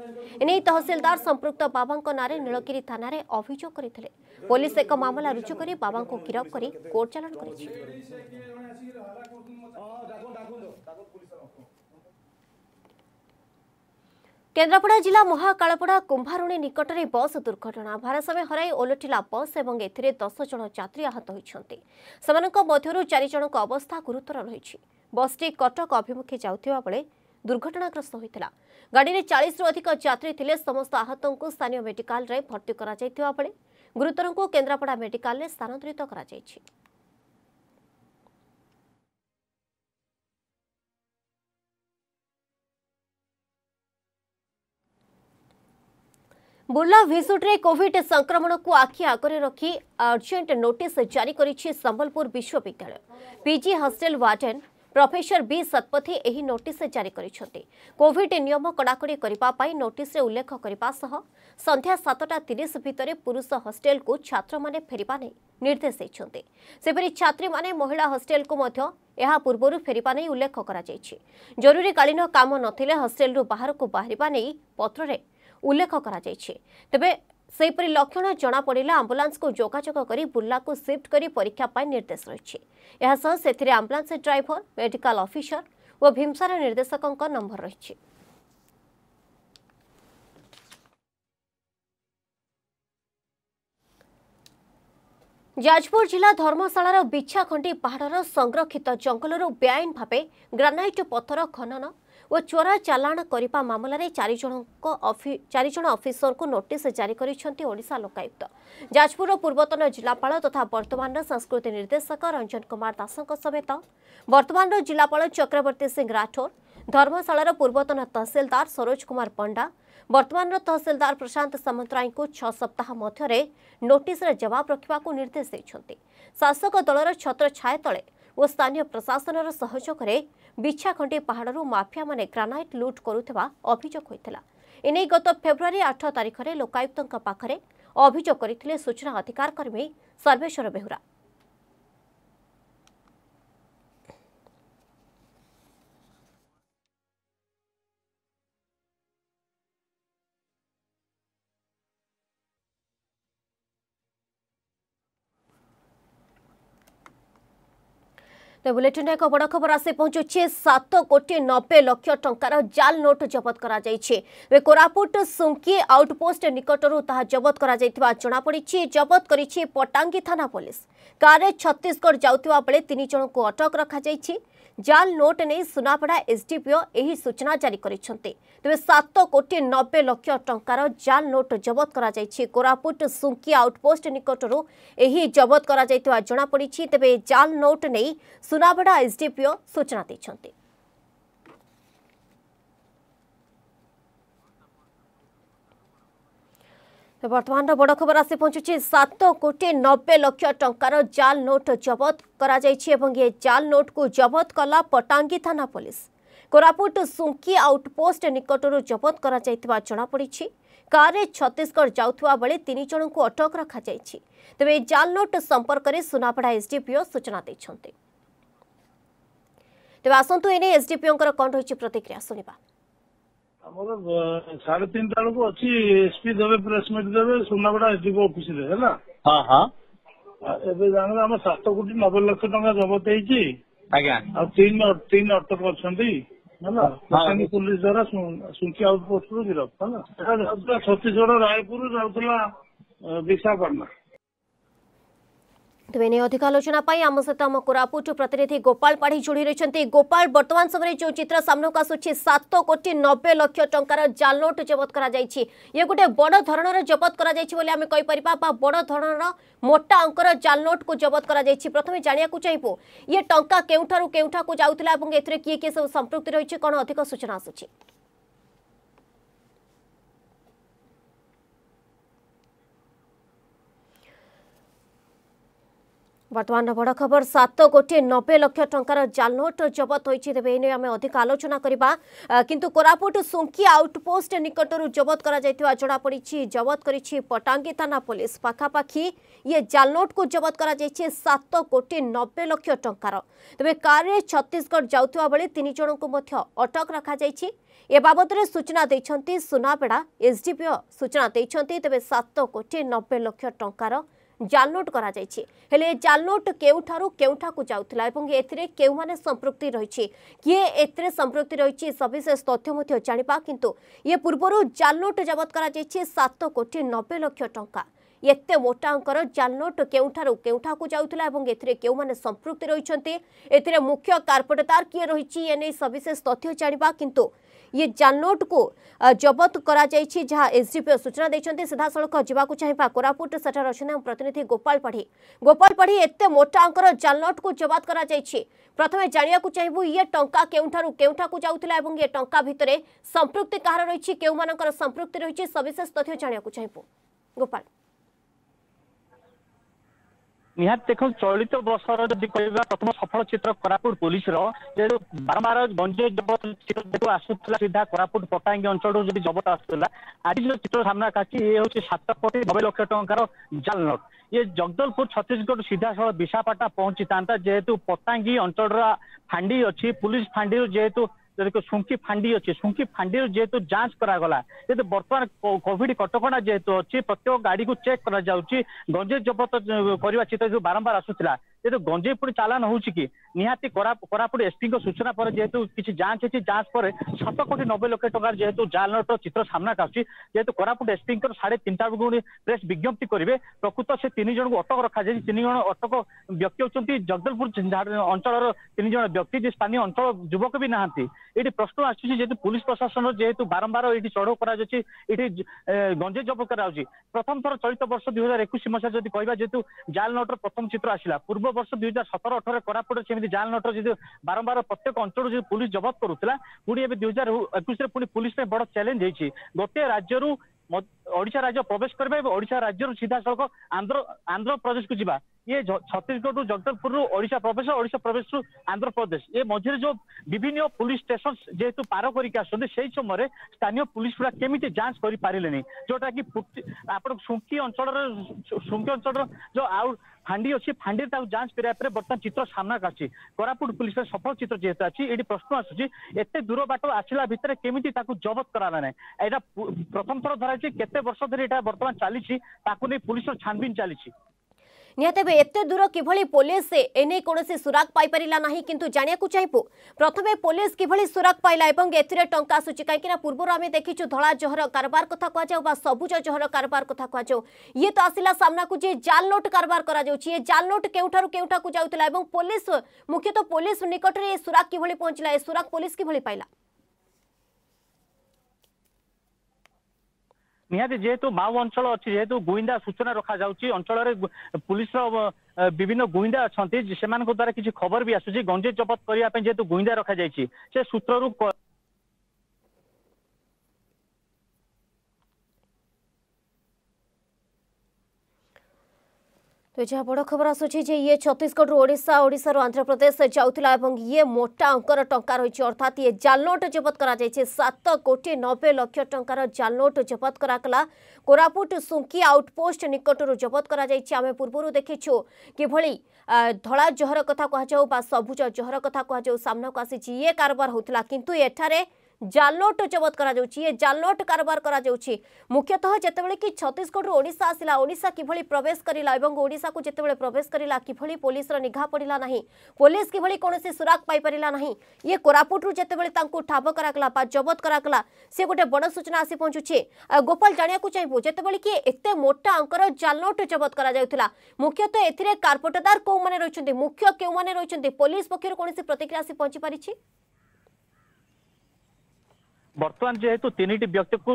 ଏନେଇ ତହସିଲଦାର ସମ୍ପୃକ୍ତ ବାବାଙ୍କ ନାଁରେ ନୀଳଗିରି ଥାନାରେ ଅଭିଯୋଗ କରିଥିଲେ ପୋଲିସ ଏକ ମାମଲା ରୁଜୁ କରି ବାବାଙ୍କୁ ଗିରଫ କରି କୋର୍ଟ ଚାଲାଣ କରିଛି କେନ୍ଦ୍ରାପଡ଼ା ଜିଲ୍ଲା ମହାକାଳପଡ଼ା କୁମ୍ଭାରୁଣୀ ନିକଟରେ ବସ୍ ଦୁର୍ଘଟଣା ଭାରସାମ୍ୟ ହରାଇ ଓଲଟିଲା ବସ୍ ଏବଂ ଏଥିରେ ଦଶ ଜଣ ଯାତ୍ରୀ ଆହତ ହୋଇଛନ୍ତି ସେମାନଙ୍କ ମଧ୍ୟରୁ ଚାରି ଜଣଙ୍କ ଅବସ୍ଥା ଗୁରୁତର ରହିଛି ବସ୍ଟି କଟକ ଅଭିମୁଖେ ଯାଉଥିବା ବେଳେ ଦୁର୍ଘଟଣାଗ୍ରସ୍ତ ହୋଇଥିଲା ଗାଡ଼ିରେ ଚାଳିଶରୁ ଅଧିକ ଯାତ୍ରୀ ଥିଲେ ସମସ୍ତ ଆହତଙ୍କୁ ସ୍ଥାନୀୟ ମେଡିକାଲରେ ଭର୍ତ୍ତି କରାଯାଇଥିବା ବେଳେ ଗୁରୁତରଙ୍କୁ କେନ୍ଦ୍ରାପଡ଼ା ମେଡିକାଲରେ ସ୍ଥାନାନ୍ତରିତ କରାଯାଇଛି बुर्ला भिसुट्रे कोविड संक्रमण को आखि आगे रखी अर्जेंट नोटिस जारी कर संबलपुर विश्वविद्यालय PG hostel warden professor B Satapathy एही नोटिस जारी करिसथि कोविड नियम कडाकडी करबा पई नोटिस रे उल्लेख करबा सह संध्या 7:30 भितरे पुरुष हॉस्टल को छात्र माने फेरिबा नै निर्देश दैछथि सेपरि छात्री माने महिला हॉस्टल को मध्य एहा पूर्वरु फेरिबा नै उल्लेख करा जैछि जरूरी कालीन काम नथिले हॉस्टल रु बाहर को बाहरिबा नै पत्र रे ଉଲ୍ଲେଖ କରାଯାଇଛି ତେବେ ସେହିପରି ଲକ୍ଷଣ ଜଣାପଡ଼ିଲେ ଆମ୍ବୁଲାନ୍ସକୁ ଯୋଗାଯୋଗ କରି ବୁର୍ଲାକୁ ସିଫ୍ଟ କରି ପରୀକ୍ଷା ପାଇଁ ନିର୍ଦ୍ଦେଶ ରହିଛି ଏହାସହ ସେଥିରେ ଆମ୍ବୁଲାନ୍ସ ଡ୍ରାଇଭର ମେଡିକାଲ ଅଫିସର ଓ ଭୀମସାର ନିର୍ଦ୍ଦେଶକଙ୍କ ନମ୍ବର ରହିଛି ଯାଜପୁର ଜିଲ୍ଲା ଧର୍ମଶାଳାର ବିଛାଖଣ୍ଡି ପାହାଡ଼ର ସଂରକ୍ଷିତ ଜଙ୍ଗଲରୁ ବେଆଇନ ଭାବେ ଗ୍ରାନାଇଟ୍ ପଥର ଖନନ ଓ ଚୋରା ଚାଲାଣ କରିବା ମାମଲାରେ ଚାରିଜଣଙ୍କ ଚାରିଜଣ ଅଫିସରଙ୍କୁ ନୋଟିସ୍ ଜାରି କରିଛନ୍ତି ଓଡ଼ିଶା ଲୋକାୟୁକ୍ତ ଯାଜପୁରର ପୂର୍ବତନ ଜିଲ୍ଲାପାଳ ତଥା ବର୍ତ୍ତମାନର ସଂସ୍କୃତି ନିର୍ଦ୍ଦେଶକ ରଞ୍ଜନ କୁମାର ଦାସଙ୍କ ସମେତ ବର୍ତ୍ତମାନର ଜିଲ୍ଲାପାଳ ଚକ୍ରବର୍ତ୍ତୀ ସିଂ ରାଠୋର ଧର୍ମଶାଳାର ପୂର୍ବତନ ତହସିଲଦାର ସରୋଜ କୁମାର ପଣ୍ଡା ବର୍ତ୍ତମାନର ତହସିଲଦାର ପ୍ରଶାନ୍ତ ସାମନ୍ତରାୟଙ୍କୁ ଛଅ ସପ୍ତାହ ମଧ୍ୟରେ ନୋଟିସ୍ର ଜବାବ ରଖିବାକୁ ନିର୍ଦ୍ଦେଶ ଦେଇଛନ୍ତି ଶାସକ ଦଳର ଛତ୍ରଛାୟା ତଳେ ଓ ସ୍ଥାନୀୟ ପ୍ରଶାସନର ସହଯୋଗରେ ବିଛାଖଣ୍ଡି ପାହାଡ଼ରୁ ମାଫିଆମାନେ ଗ୍ରାନାଇଟ୍ ଲୁଟ୍ କରୁଥିବା ଅଭିଯୋଗ ହୋଇଥିଲା ଏନେଇ ଗତ ଫେବୃୟାରୀ ଆଠ ତାରିଖରେ ଲୋକାୟୁକ୍ତଙ୍କ ପାଖରେ ଅଭିଯୋଗ କରିଥିଲେ ସୂଚନା ଅଧିକାର କର୍ମୀ ସର୍ବେଶ୍ୱର ବେହୁରା তো বুলেটিন এক বড় খবর আসি পৌঁছুছে সাত কোটি নবে লক্ষ টঙ্কার জাল নোট জবত করা যাইছে এবে কোরাপুট সুঙ্কি আউটপোস্ট নিকটরু তাহা জবত করা যাইতিবা জনা পড়িছে জবত করিছে পটাঙ্গি থানা পুলিশ কারে ছত্তিশগড় যাওতিবা বেলে তিন জনকু অটক রাখা যাইছে ଜାଲ୍ ନୋଟ୍ ନେଇ ସୁନାପଡ଼ା ଏସ୍ଡିପିଓ ଏହି ସୂଚନା ଜାରି କରିଛନ୍ତି ତେବେ ସାତ କୋଟି ନବେ ଲକ୍ଷ ଟଙ୍କାର ଜାଲ୍ ନୋଟ୍ ଜବତ କରାଯାଇଛି କୋରାପୁଟ ସୁଙ୍କି ଆଉଟପୋଷ୍ଟ ନିକଟରୁ ଏହି ଜବତ କରାଯାଇଥିବା ଜଣାପଡ଼ିଛି ତେବେ ଜାଲ୍ ନୋଟ୍ ନେଇ ସୁନାପଡ଼ା ଏସ୍ଡିପିଓ ସୂଚନା ଦେଇଛନ୍ତି তো বর্তমানর বড় খবর আসি পৌঁছুছি সাত কোটি নবে লক্ষ টঙ্কার জাল নোট জবত করা যাইছি এবং এ জাল নোটকু জবত কলা পটাঙ্গি থানা পুলিশ কোরাপুট সুঙ্কি আউটপোস্ট নিকটর জবত করা যাইতিবা জনাপড়িছি কারে ছত্তিশগড় যাওয়া বেড়ে তিন জনকু অটক রাখা যাইছি তবে এই জাল নোট সম্পর্কে সুনাপড়া এসডিপিও সূচনা দিয়েছেন তবে আসন্তু এনে এসডিপিওঙ্কর কণ রয়েছে প্রতিক্রিয়া শুনিবা ଆମର ସାଢେ ତିନିଟା ବେଳକୁ ଅଛି ଏସପି ଦେବେ ପ୍ରେସମିଟ ଦେବେ ସୁନାବେଡ଼ା ଏସଡିପି ଅଫିସ ରେ ହେଲା ଏବେ ଜାଣିଲେ ଆମ ସାତ କୋଟି ନବେ ଲକ୍ଷ ଟଙ୍କା ଜବତ ହେଇଛି ଆଉ ତିନି ତିନି ଅଟକ ଅଛନ୍ତି ହେଲା ପୋଲିସ ଦ୍ଵାରା ସୁଙ୍କି ଆଉଟପୋଷ୍ଟ ରୁ ଗିରଫ ହେଲା ଛତିଶଗଡ଼ ରାୟପୁର ଯାଉଥିଲା ବିଶାଖପାଟନା ତୁମେ ଅଧିକ ଆଲୋଚନା ପାଇଁ ଆମ ସହିତ ଆମ କୋରାପୁଟ ପ୍ରତିନିଧି ଗୋପାଳ ପାଢ଼ୀ ଯୋଡ଼ି ରହିଛନ୍ତି ଗୋପାଳ ବର୍ତ୍ତମାନ ସମୟରେ ଯେଉଁ ଚିତ୍ର ସାମ୍ନାକୁ ଆସୁଛି ସାତ କୋଟି ନବେ ଲକ୍ଷ ଟଙ୍କାର ଜାଲନୋଟ ଜବତ କରାଯାଇଛି ଇଏ ଗୋଟେ ବଡ଼ ଧରଣର ଜବତ କରାଯାଇଛି ବୋଲି ଆମେ କହିପାରିବା ବା ବଡ଼ ଧରଣର ମୋଟା ଅଙ୍କର ଜାଲନୋଟକୁ ଜବତ କରାଯାଇଛି ପ୍ରଥମେ ଜାଣିବାକୁ ଚାହିଁବୁ ଇଏ ଟଙ୍କା କେଉଁଠାରୁ କେଉଁଠାକୁ ଯାଉଥିଲା ଏବଂ ଏଥିରେ କିଏ କିଏ ସବୁ ସମ୍ପୃକ୍ତି ରହିଛି କ'ଣ ଅଧିକ ସୂଚନା ଆସୁଛି বর্তমান বড় খবর সাত কোটি নবে লক্ষ টঙ্কার জালনোট জবত হয়েছে তবে এই নিয়ে আমি অধিক আলোচনা করা কিন্তু কোরাপুট সুঙ্কি আউটপোস্ট নিকটর জবত করা জনাপড়ি জবত করেছে পটাঙ্গি থানা পুলিশ পাখাপাখি ইয়ে জালনোটকু জবত করা সাত কোটি নবে লক্ষ টঙ্কার তবে কারে ছত্তিশগড় যাওয়া বেড়ে তিন জনক অটক রাখা এ বাবদরে সূচনা দিয়েছেন সুনাবেড়া এসডিপিও সূচনা দিয়েছেন তবে সাত কোটি নবে লক্ষ টঙ্কার ଜାଲନୋଟ୍ କରାଯାଇଛି ହେଲେ ଏ ଜାଲନୋଟ୍ କେଉଁଠାରୁ କେଉଁଠାକୁ ଯାଉଥିଲା ଏବଂ ଏଥିରେ କେଉଁମାନେ ସମ୍ପୃକ୍ତି ରହିଛି କିଏ ଏଥିରେ ସମ୍ପୃକ୍ତି ରହିଛି ସବିଶେଷ ତଥ୍ୟ ମଧ୍ୟ ଜାଣିବା କିନ୍ତୁ ଇଏ ପୂର୍ବରୁ ଜାଲନୋଟ୍ ଜବତ କରାଯାଇଛି ସାତ କୋଟି ନବେ ଲକ୍ଷ ଟଙ୍କା ଏତେ ମୋଟା ଅଙ୍କର ଜାଲନୋଟ୍ କେଉଁଠାରୁ କେଉଁଠାକୁ ଯାଉଥିଲା ଏବଂ ଏଥିରେ କେଉଁମାନେ ସମ୍ପୃକ୍ତି ରହିଛନ୍ତି ଏଥିରେ ମୁଖ୍ୟ କାର୍ପେଟଦାର କିଏ ରହିଛି ଏ ନେଇ ସବିଶେଷ ତଥ୍ୟ ଜାଣିବା କିନ୍ତୁ ये जालनोट को जबत କରାଯାଇଛି ଯାହା ଏସ୍ଡିପିଓ ସୂଚନା ଦେଇଛନ୍ତି ସିଧାସଳଖ ଯିବାକୁ ଚାହିଁବା କୋରାପୁଟ ସେଠାରେ ଅଛନ୍ତି ଆମ ପ୍ରତିନିଧି ଗୋପାଳ ପାଢ଼ୀ ଗୋପାଳ ପାଢ଼ୀ ଏତେ ମୋଟା ଅଙ୍କର ଜାଲନୋଟକୁ ଜବତ କରାଯାଇଛି ପ୍ରଥମେ ଜାଣିବାକୁ ଚାହିଁବୁ ଇଏ ଟଙ୍କା କେଉଁଠାରୁ କେଉଁଠାକୁ ଯାଉଥିଲା ଏବଂ ଏ ଟଙ୍କା ଭିତରେ ସମ୍ପୃକ୍ତି କାହାର ରହିଛି କେଉଁମାନଙ୍କର ସମ୍ପୃକ୍ତି ରହିଛି ସବିଶେଷ ତଥ୍ୟ ଜାଣିବାକୁ ଚାହିଁବୁ ଗୋପାଳ ନିହାତି ଦେଖନ୍ତୁ ଚଳିତ ବର୍ଷର ଯଦି କହିବା ପ୍ରଥମ ସଫଳ ଚିତ୍ର କୋରାପୁଟ ପୋଲିସର ଯେ ବାରମ୍ବାର ଗଞ୍ଜେଇ ଜବତ ଆସୁଥିଲା ସିଧା କୋରାପୁଟ ପଟାଙ୍ଗୀ ଅଞ୍ଚଳରୁ ଯଦି ଜବତ ଆସୁଥିଲା ଆଜି ଯୋଉ ଚିତ୍ର ସାମ୍ନାକୁ ଆସିଛି ଇଏ ହେଉଛି ସାତ କୋଟି ନବେ ଲକ୍ଷ ଟଙ୍କାର ଜାଲ ନୋଟ ଇଏ ଜଗଦଲପୁର ଛତିଶଗଡ଼ ସିଧାସଳଖ ବିଶାଖାପାଟଣା ପହଞ୍ଚିଥାନ୍ତା ଯେହେତୁ ପଟାଙ୍ଗୀ ଅଞ୍ଚଳର ଫାଣ୍ଡି ଅଛି ପୁଲିସ ଫାଣ୍ଡିରୁ ଯେହେତୁ ଯଦି ଶୁଙ୍ଖି ଫାଣ୍ଡି ଅଛି ଶୁଙ୍ଖି ଫାଣ୍ଡିରୁ ଯେହେତୁ ଯାଞ୍ଚ କରାଗଲା ଯେହେତୁ ବର୍ତ୍ତମାନ କୋଭିଡ କଟକଣା ଯେହେତୁ ଅଛି ପ୍ରତ୍ୟେକ ଗାଡିକୁ ଚେକ୍ କରାଯାଉଛି ଗଞ୍ଜେଇ ଜବତ କରିବା ଚିତ୍ର ଯୋଉ ବାରମ୍ବାର ଆସୁଥିଲା ଗଞ୍ଜେଇ ପୁଣି ଚାଲାଣ ହଉଛି କି ନିହାତି କୋରାପୁଟ ଏସପିଙ୍କ ସୂଚନା ପରେ ଯେହେତୁ କିଛି ଯାଞ୍ଚ ହେଇଛି ଯାଞ୍ଚ ପରେ ସାତ କୋଟି ନବେ ଲକ୍ଷ ଟଙ୍କାର ଯେହେତୁ ଜାଲ ନୋଟର ଚିତ୍ର ସାମ୍ନାକୁ ଆସୁଛି ଯେହେତୁ କୋରାପୁଟ ଏସପିଙ୍କର ସାଢେ ତିନିଟା ବେଳକୁ ପ୍ରେସ ବିଜ୍ଞପ୍ତି କରିବେ ପ୍ରକୃତ ସେ ତିନି ଜଣଙ୍କୁ ଅଟକ ରଖାଯାଇଛି ତିନି ଜଣ ଅଟକ ବ୍ୟକ୍ତି ହେଉଛନ୍ତି ଜଗଦଲପୁର ଅଞ୍ଚଳର ତିନି ଜଣ ବ୍ୟକ୍ତି ଯେ ସ୍ଥାନୀୟ ଅଞ୍ଚଳ ଯୁବକ ବି ନାହାନ୍ତି ଏଠି ପ୍ରଶ୍ନ ଆସୁଛି ଯେହେତୁ ପୁଲିସ ପ୍ରଶାସନର ଯେହେତୁ ବାରମ୍ବାର ଏଇଠି ଚଢଉ କରାଯାଉଛି ଏଠି ଗଞ୍ଜେଇ ଜବତ କରାଯାଉଛି ପ୍ରଥମ ଥର ଚଳିତ ବର୍ଷ ଦୁଇ ହଜାର ଏକୋଇଶ ମସିହା ଯଦି କହିବା ଯେହେତୁ ଜାଲ ନୋଟର ପ୍ରଥମ ଚିତ୍ର ଆସିଲା ପୂର୍ବ ବର୍ଷ ଦୁଇ ହଜାର ସତର ଅଠର କୋରାପୁଟ ସେମିତି ଜାଲ ନୋଟର ଯଦି ବାରମ୍ବାର ପ୍ରତ୍ୟେକ ଅଞ୍ଚଳରୁ ଯଦି ପୁଲିସ ଜବତ କରୁଥିଲା ପୁଣି ଏବେ ଦୁଇ ହଜାର ଏକୋଇଶରେ ପୁଣି ପୁଲିସ ପାଇଁ ବଡ ଚ୍ୟାଲେଞ୍ଜ ହେଇଛି ଗୋଟିଏ ରାଜ୍ୟରୁ ଓଡ଼ିଶା ରାଜ୍ୟ ପ୍ରବେଶ କରିବା ଏବଂ ଓଡ଼ିଶା ରାଜ୍ୟରୁ ସିଧାସଳଖ ଆନ୍ଧ୍ର ଆନ୍ଧ୍ରପ୍ରଦେଶକୁ ଯିବା ଇଏ ଛତିଶଗଡରୁ ଜଗଦଲପୁରରୁ ଓଡିଶା ପ୍ରବେଶ ଓଡିଶା ପ୍ରବେଶରୁ ଆନ୍ଧ୍ରପ୍ରଦେଶ ଏ ମଝିରେ ଯୋଉ ବିଭିନ୍ନ ପୋଲିସ ଷ୍ଟେସନ ଯେହେତୁ ପାର କରିକି ଆସୁଛନ୍ତି ସେଇ ସମୟରେ ସ୍ଥାନୀୟ ପୋଲିସ ଗୁଡା କେମିତି ଯାଞ୍ଚ କରିପାରିଲେନି ଯୋଉଟା କି ଆପଣ ସୁଙ୍କି ଅଞ୍ଚଳର ସୁଙ୍କି ଅଞ୍ଚଳର ଯୋଉ ଆଉ ଫାଣ୍ଡି ଅଛି ଫାଣ୍ଡିରେ ତାକୁ ଯାଞ୍ଚ କରିବା ପରେ ବର୍ତ୍ତମାନ ଚିତ୍ର ସାମ୍ନାକୁ ଆସିଛି କୋରାପୁଟ ପୋଲିସର ସଫଳ ଚିତ୍ର ଯେହେତୁ ଅଛି ଏଠି ପ୍ରଶ୍ନ ଆସୁଛି ଏତେ ଦୂର ବାଟ ଆସିଲା ଭିତରେ କେମିତି ତାକୁ ଜବତ କରାଗଲା ନାହିଁ ଏଇଟା ପ୍ରଥମ ଥର ଧରାଯାଇଛି କେତେ ବର୍ଷ ଧରି ଏଇଟା ବର୍ତ୍ତମାନ ଚାଲିଛି ତାକୁ ନେଇ ପୋଲିସର ଛାନଭିନ ଚାଲିଛି ନିହାତି ଏତେ ଦୂର କିଭଳି ପୋଲିସ ଏନେଇ କୌଣସି ସୁରାଗ ପାଇପାରିଲା ନାହିଁ କିନ୍ତୁ ଜାଣିବାକୁ ଚାହିଁବୁ ପ୍ରଥମେ ପୋଲିସ କିଭଳି ସୁରାଗ ପାଇଲା ଏବଂ ଏଥିରେ ଟଙ୍କା ଆସୁଛି କାହିଁକିନା ପୂର୍ବରୁ ଆମେ ଦେଖିଛୁ ଧଳା ଜହର କାରବାର କଥା କୁହାଯାଉ ବା ସବୁଜ ଜହର କାରବାର କଥା କୁହାଯାଉ ଇଏ ତ ଆସିଲା ସାମ୍ନାକୁ ଯେ ଜାଲ ନୋଟ କାରବାର କରାଯାଉଛି ଏ ଜାଲ ନୋଟ କେଉଁଠାରୁ କେଉଁଠାକୁ ଯାଉଥିଲା ଏବଂ ପୋଲିସ ମୁଖ୍ୟତଃ ପୋଲିସ ନିକଟରେ ଏ ସୁରାଗ କିଭଳି ପହଞ୍ଚିଲା ଏ ସୁରାଗ ପୋଲିସ କିଭଳି ପାଇଲା নিহতি যেহেতু মাও অঞ্চল ଅଞ୍ଚଳ যেহেতু গুইন্দা সূচনা রখা ରଖାଯାଉଛି ଅଞ୍ଚଳରେ ପୁଲିସର বিভিন্ন গুইন্দা অনেক সেমান দ্বারা কিছু খবর বি আসুচি গঞ্জে জবত করা যেহেতু গুইন্দা রখা রখাযাই সে সূত্রর તો જે બડ ખબર આସୁଛି જે ଇଏ ଛତିଶଗଡ଼ରୁ ଓଡ଼ିଶା ଓଡ଼ିଶାରୁ ଆନ୍ଧ୍ରପ୍ରଦେଶ ଯାଉଥିଲା ଏବଂ ଇଏ ମୋଟା ଅଙ୍କର ଟଙ୍କା ରହିଛି ଅର୍ଥାତ୍ ଇଏ ଜାଲନୋଟ ଜବତ କରାଯାଇଛି ସାତ କୋଟି ନବେ ଲକ୍ଷ ଟଙ୍କାର ଜାଲନୋଟ ଜବତ କରାଗଲା କୋରାପୁଟ ସୁଙ୍କି ଆଉଟପୋଷ୍ଟ ନିକଟରୁ ଜବତ କରାଯାଇଛି ଆମେ ପୂର୍ବରୁ ଦେଖିଛୁ କିଭଳି ଧଳା ଜହର କଥା କୁହାଯାଉ ବା ସବୁଜ ଜହର କଥା କୁହାଯାଉ ସାମ୍ନାକୁ ଆସିଛି ଇଏ କାରବାର ହେଉଥିଲା କିନ୍ତୁ ଏଠାରେ जालोट जबत कर जालोट कारबार कर मुख्यतः जितेबले कि छत्तीशगढ़ ओडा आसला ओडा कि प्रवेश करलाशा को जितेबाला प्रवेश करा कि पुलिस निघा पड़ा ना पुलिस किभली कौन सुराग पाईला ना ये कोरापुटू जितेबाला ठाब कराला जबत कराला से गोटे बड़ सूचना आसी पहुँचुचे गोपाल जाना चाहबू जितेबले कि ये मोटा अंकर जालोट जबत कर मुख्यतः एपोटदार कौन रही मुख्य क्यों मैंने रही पुलिस पक्ष कौन प्रतिक्रिया पहुंची पार्टी বর্তমান যেহেতু তিনিটি ব্যক্তিকে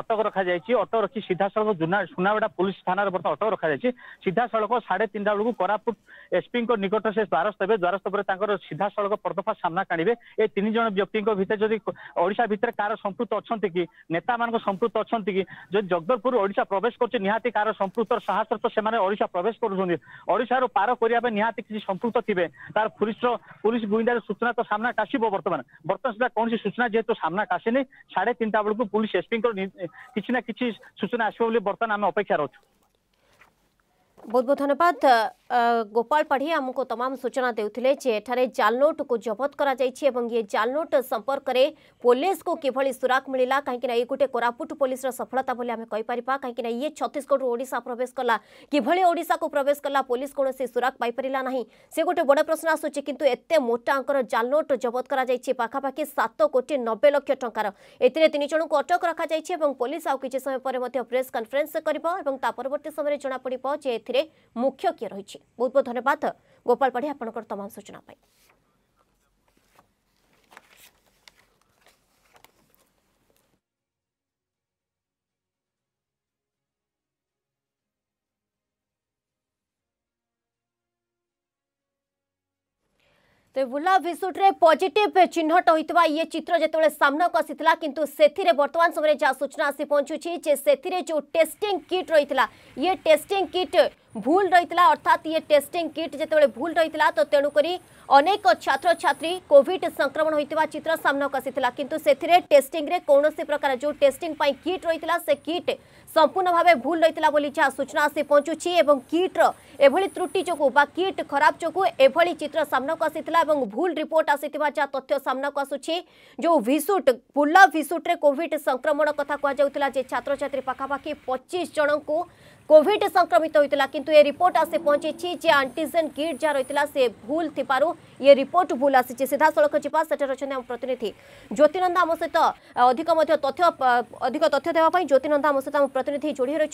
অটক রখা রখাযাইছি অটক রখি সিধাসলখ সুনাবেড়া পুলিশ থানার বর্তমান অটক রখা রখাযাইছি সিধাসলখ সাড়ে তিনটা বেলকু কোরাপুট এসপি নিকট সে দ্বারস্থ হবে দ্বারস্থ পরে তাঁর সিধাসলখ পর্দফা সামনা কাণিবে এই তিন জন ব্যক্তিঙ্ ভিতরে যদি ওড়িশা ভিতরে কার সম্পৃক্ত অনেক কি নেতা মান সম্পৃক্ত অনেক কি যদি জগদলপুর ওড়িশা প্রবেশ করছে নিহতি কার সম্পৃক্ত সাহস তো সে ওড়িশা প্রবেশ করছেন ওড়িশার পার করা নিহতি কিছু সম্পৃক্ত থাকবে তার পুলিশ পুলিশ গুইন্দার সূচনা তো সামনা কাশিব বর্তমান বর্তমান সুদ্ধা কোণী সূচনা যেহেতু সামনা কাশি ଆସିନି ସାଢେ ତିନିଟା ବେଳକୁ ପୁଲିସ ଏସ୍ପିଙ୍କର କିଛି ନା କିଛି ସୂଚନା ଆସିବ ବୋଲି ବର୍ତ୍ତମାନ ଆମେ ଅପେକ୍ଷାରେ ଅଛୁ ବହୁତ ବହୁତ ଧନ୍ୟବାଦ गोपाल पाढ़ी आमको तमाम सूचना देते जे जालनोट को जबत कर ये जालनोट संपर्क में पुलिस को किभली सुराग मिलला कहीं गोटे कोरापुट पुलिस सफलता बोली आम कहीपर कहीं ये छत्तीशगढ़ ओडा प्रवेश कला किभली को प्रवेश कला पुलिस कौन से सुराग पाइपरला ना से गोटे बड़ प्रश्न आसूची कितु एत मोटा जालनोट जबत कर पखापाखि सात कोटी नब्बे लक्ष ट एन को अटक रखा और पुलिस आउ कि समय पर प्रेस कनफरेन्स कर परवर्त समय जमापड़ जे मुख्य किए रही ବହୁତ ବହୁତ ଧନ୍ୟବାଦ ଗୋପାଳ ପାଢ଼ୀ ଆପଣଙ୍କର ତମାମ ସୂଚନା ପାଇଁ तो बुला भिशुट पजिट चिन्हट होता ये चित्र जो सामनाक आसाला कितु से बर्तमान समय जहाँ सूचना आसी पहुँचुच जो टेस्टिंग किट रही ये टेस्टिंग किट भूल रही अर्थात ये टेस्टिंग किट जो भूल रही तो तेणुक अनेक छात्र छात्री कोविड संक्रमण होता चित्र को आसाला कितु से टेस्टिंग कौन सी प्रकार जो टेस्टिंग किट रही से किट संपूर्ण भाव भूल रही जहाँ सूचना आसी पहुंचुची किट्र एभली त्रुटि जो किट खराब जो एभली चित्र सामनाक आसी भूल रिपोर्ट आसी जहाँ तथ्य सामनाक आसूरी जो भिसुट पुल्ला भिसुट्रे कोविड संक्रमण कथ कहला छात्र छात्री पखापाखि पचीस जन को कोविड संक्रमित होता कि रिपोर्ट आसी पहुंची जे आंटीजेन किट जहाँ रही है से भूल थी ये रिपोर्ट भूल आसी सीधा सड़क जावा से प्रतिनिधि ज्योतिनंद आम सहित अधिक तथ्य अधिक तथ्य देवाई ज्योतिनंद आम सहित प्रतिनिधि जोड़ रही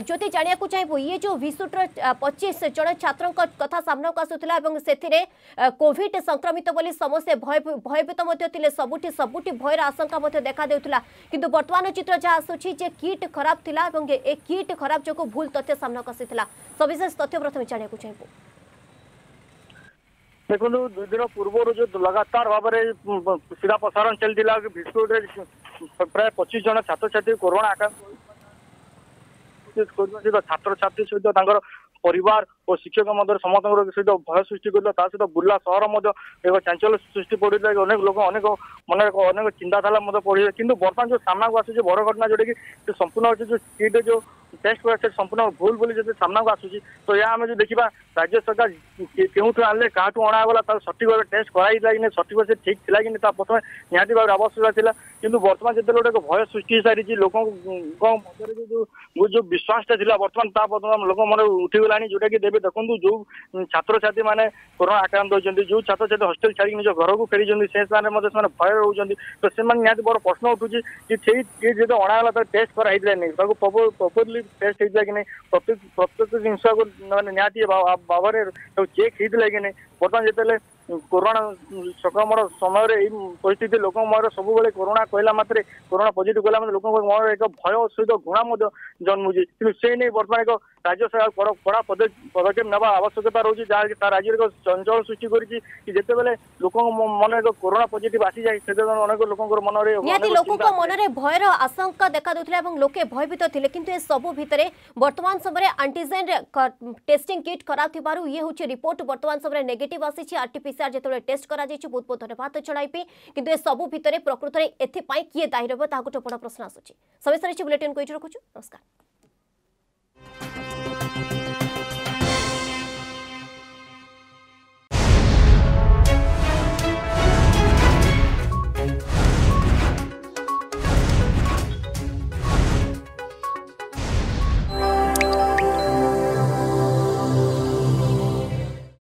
ज्योति जानवाक चाहिए ये जो विशुट्र पचीस जन छात्र कथा सामना सामनाक आसूला कोविड संक्रमित बोली समस्ते भयभीत सबुठ सबुठ भयर आशंका देखा दे कि बर्तमान चित्र जहाँ आसूँ किट खराब थी किट खराब जो भूल तथ्य सामना आसाला सविशेष तथ्य प्रथम जाना चाहिए देखो दुई दिन पूर्व जो लगातार भाव सीधा प्रसारण चल रहा विस्कुट प्राय पचीस जन छात्र छात्री कोरोना आक्रांत छात्र छात्री सहित परिवार ଓ ଶିକ୍ଷକ ମଧ୍ୟରେ ସମସ୍ତଙ୍କର ସହିତ ଭୟ ସୃଷ୍ଟି କରିଥିଲା ତା ସହିତ ବୁର୍ଲା ସହର ମଧ୍ୟ ଏକ ଚାଞ୍ଚଲ୍ୟ ସୃଷ୍ଟି ପଡ଼ିଥିଲା ଅନେକ ଲୋକ ଅନେକ ମାନେ ଅନେକ ଚିନ୍ତାଧାରା ମଧ୍ୟ ପଡ଼ିଥିଲା କିନ୍ତୁ ବର୍ତ୍ତମାନ ଯେଉଁ ସାମ୍ନାକୁ ଆସୁଛି ବଡ଼ ଘଟଣା ଯେଉଁଟାକି ସେ ସମ୍ପୂର୍ଣ୍ଣ ହେଉଛି ଯେଉଁ ସିଟ୍ରେ ଯେଉଁ ଟେଷ୍ଟ କରିବା ସେ ସମ୍ପୂର୍ଣ୍ଣ ଭୁଲ ବୋଲି ଯଦି ସାମ୍ନାକୁ ଆସୁଛି ତ ଏହା ଆମେ ଯଦି ଦେଖିବା ରାଜ୍ୟ ସରକାର କେଉଁଠୁ ଆଣିଲେ କାହାଠୁ ଅଣାଗଲା ତାର ସଠିକ ଭାବେ ଟେଷ୍ଟ କରାଯାଇଥିଲା କି ନାହିଁ ସଠିକ ଭାବେ ସେ ଠିକ୍ ଥିଲା କି ନାହିଁ ତା ପ୍ରଥମେ ନିହାତି ଭାବରେ ଆବଶ୍ୟକତା ଥିଲା କିନ୍ତୁ ବର୍ତ୍ତମାନ ଯେତେବେଳେ ଗୋଟେ ଭୟ ସୃଷ୍ଟି ହେଇସାରିଛି ଲୋକଙ୍କ ମଧ୍ୟରେ ଯେଉଁ ଯେଉଁ ବିଶ୍ୱାସଟା ଥିଲା ବର୍ତ୍ତମାନ ତା ବର୍ତ୍ତମାନ ଲୋକ ମନରେ ଉଠିଗଲାଣି ଯେଉଁଟାକି ଦେବେ ଏବେ ଦେଖନ୍ତୁ ଯୋଉ ଛାତ୍ରଛାତ୍ରୀମାନେ କରୋନା ଆକ୍ରାନ୍ତ ହୋଇଛନ୍ତି ଯୋଉ ଛାତ୍ରଛାତ୍ରୀ ହଷ୍ଟେଲ ଛାଡ଼ିକି ନିଜ ଘରକୁ ଫେରିଛନ୍ତି ସେମାନେ ମଧ୍ୟ ସେମାନେ ଭୟରେ ରହୁଛନ୍ତି ତ ସେମାନେ ନିହାତି ବଡ଼ ପ୍ରଶ୍ନ ଉଠୁଛି ଯେ ସେଇ କିଟ୍ ଯଦି ଅଣାଗଲା ତାକୁ ଟେଷ୍ଟ କରାହେଇଥିଲା କି ନାହିଁ ତାକୁ ପ୍ରପରଲି ଟେଷ୍ଟ ହେଇଥିଲା କି ନାହିଁ ପ୍ରତ୍ୟେକ ପ୍ରତ୍ୟେକ ଜିନିଷକୁ ମାନେ ନିହାତି ଭାବରେ ତାକୁ ଚେକ୍ ହେଇଥିଲା କି ନାହିଁ ବର୍ତ୍ତମାନ ଯେତେବେଳେ କରୋନା ସଂକ୍ରମଣ ସମୟରେ ଏଇ ପରିସ୍ଥିତି ଲୋକଙ୍କ ମନରେ ସବୁବେଳେ କରୋନା କହିଲା ମାତ୍ରେ କରୋନା ପଜିଟିଭ କହିଲା ମାତ୍ରେ ଲୋକଙ୍କ ମନରେ ଏକ ଭୟ ସହିତ ଘୃଣା ମଧ୍ୟ ଜନ୍ମୁଛି କିନ୍ତୁ ସେ ନେଇ ବର୍ତ୍ତମାନ ଏକ ରାଜ୍ୟ ସରକାର କଡ଼ା ପଦକ୍ଷେପ ନେବା ଆବଶ୍ୟକତା ରହୁଛି ଯାହାକି ତା ରାଜ୍ୟରେ ଏକ ଚଞ୍ଚଳ ସୃଷ୍ଟି କରିଛି କି ଯେତେବେଳେ ଲୋକଙ୍କ ମନରେ ଏକ କରୋନା ପଜିଟିଭ ଆସିଯାଏ ସେତେବେଳେ ଅନେକ ଲୋକଙ୍କର ମନରେ ନିହାତି ଲୋକଙ୍କ ମନରେ ଭୟର ଆଶଙ୍କା ଦେଖାଦେଉଥିଲା ଏବଂ ଲୋକେ ଭୟଭୀତ ଥିଲେ କିନ୍ତୁ ଏ ସବୁ ଭିତରେ ବର୍ତ୍ତମାନ ସମୟରେ ଆଣ୍ଟିଜେନ୍ ଟେଷ୍ଟିଂ କିଟ୍ ଖରାପ ଥିବାରୁ ଇଏ ହେଉଛି ରିପୋର୍ଟ ବର୍ତ୍ତମାନ ସମୟରେ ନେଗେଟିଭ নেগেটিভ আসিছে আরটিপিসিআর যেতবে টেস্ট করা যাই বহুত বহুত ধন্যবাদ জনাইবি কিন্তু এ সবু ভিতরে প্রকৃতরে এথিপাই কিয়ে দায়ী রহব তাহা গোটে বড় প্রশ্ন আসুচি সবিস্তারিত বুলেটিন কইছি রাখুছু নমস্কার